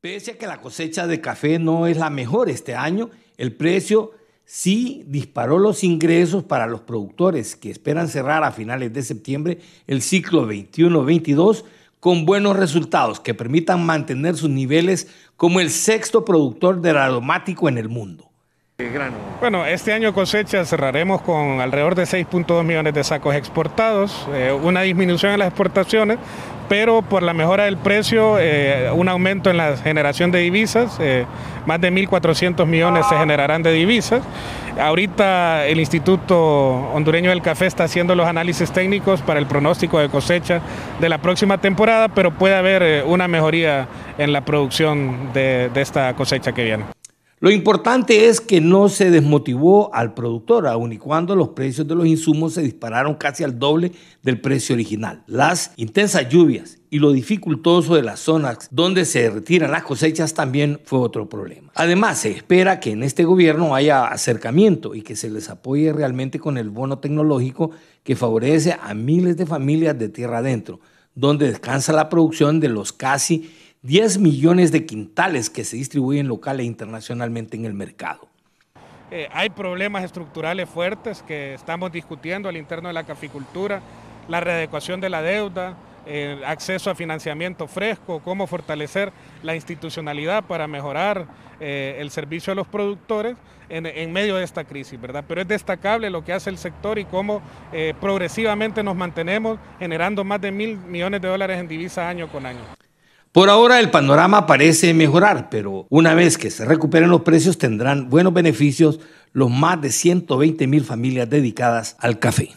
Pese a que la cosecha de café no es la mejor este año, el precio sí disparó los ingresos para los productores que esperan cerrar a finales de septiembre el ciclo 21-22 con buenos resultados que permitan mantener sus niveles como el sexto productor del aromático en el mundo. Bueno, este año cosecha cerraremos con alrededor de 6.2 millones de sacos exportados, eh, una disminución en las exportaciones, pero por la mejora del precio, eh, un aumento en la generación de divisas, eh, más de 1.400 millones se ah. generarán de divisas. Ahorita el Instituto Hondureño del Café está haciendo los análisis técnicos para el pronóstico de cosecha de la próxima temporada, pero puede haber eh, una mejoría en la producción de esta cosecha que viene. Lo importante es que no se desmotivó al productor, aun y cuando los precios de los insumos se dispararon casi al doble del precio original. Las intensas lluvias y lo dificultoso de las zonas donde se retiran las cosechas también fue otro problema. Además, se espera que en este gobierno haya acercamiento y que se les apoye realmente con el bono tecnológico que favorece a miles de familias de tierra adentro, donde descansa la producción de los casi 10 millones de quintales que se distribuyen local e internacionalmente en el mercado. Eh, hay problemas estructurales fuertes que estamos discutiendo al interno de la caficultura, la readecuación de la deuda, eh, acceso a financiamiento fresco, cómo fortalecer la institucionalidad para mejorar eh, el servicio a los productores en, medio de esta crisis, ¿verdad? Pero es destacable lo que hace el sector y cómo progresivamente nos mantenemos generando más de mil millones de dólares en divisas año con año. Por ahora el panorama parece mejorar, pero una vez que se recuperen los precios tendrán buenos beneficios los más de 120 mil familias dedicadas al café.